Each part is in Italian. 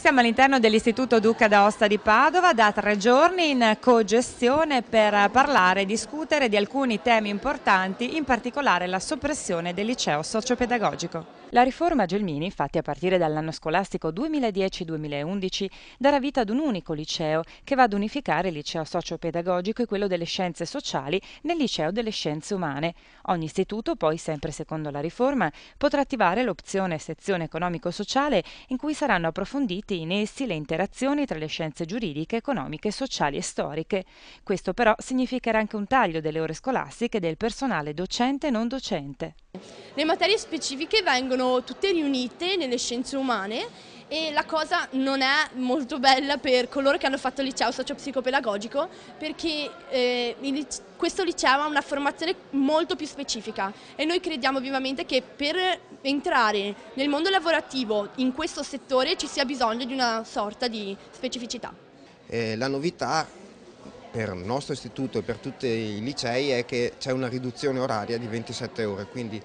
Siamo all'interno dell'Istituto Duca d'Aosta di Padova da tre giorni in cogestione per parlare e discutere di alcuni temi importanti, in particolare la soppressione del liceo sociopedagogico. La riforma Gelmini, infatti, a partire dall'anno scolastico 2010-2011, darà vita ad un unico liceo che va ad unificare il liceo sociopedagogico e quello delle scienze sociali nel liceo delle scienze umane. Ogni istituto, poi, sempre secondo la riforma, potrà attivare l'opzione sezione economico-sociale in cui saranno approfonditi stretti i nessi, le interazioni tra le scienze giuridiche, economiche, sociali e storiche. Questo però significherà anche un taglio delle ore scolastiche e del personale docente e non docente. Le materie specifiche vengono tutte riunite nelle scienze umane e la cosa non è molto bella per coloro che hanno fatto il liceo socio-psicopedagogico perché eh, il, questo liceo ha una formazione molto più specifica e noi crediamo vivamente che per entrare nel mondo lavorativo in questo settore ci sia bisogno di una sorta di specificità. Eh, la novità per il nostro istituto e per tutti i licei è che c'è una riduzione oraria di 27 ore, quindi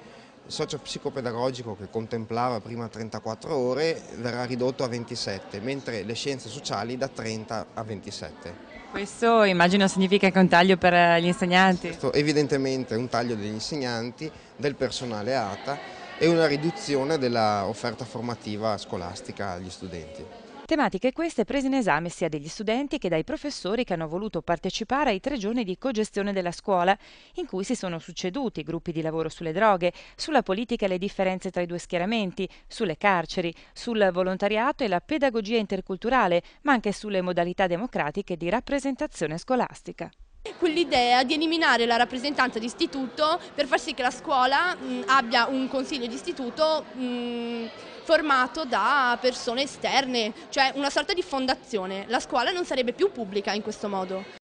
socio-psicopedagogico che contemplava prima 34 ore verrà ridotto a 27, mentre le scienze sociali da 30 a 27. Questo immagino significa anche un taglio per gli insegnanti? Questo evidentemente un taglio degli insegnanti, del personale ATA e una riduzione dell'offerta formativa scolastica agli studenti. Tematiche queste prese in esame sia degli studenti che dai professori che hanno voluto partecipare ai tre giorni di cogestione della scuola, in cui si sono succeduti gruppi di lavoro sulle droghe, sulla politica e le differenze tra i due schieramenti, sulle carceri, sul volontariato e la pedagogia interculturale, ma anche sulle modalità democratiche di rappresentazione scolastica quell'idea di eliminare la rappresentanza di istituto per far sì che la scuola mh, abbia un consiglio di istituto mh, formato da persone esterne, cioè una sorta di fondazione. La scuola non sarebbe più pubblica in questo modo.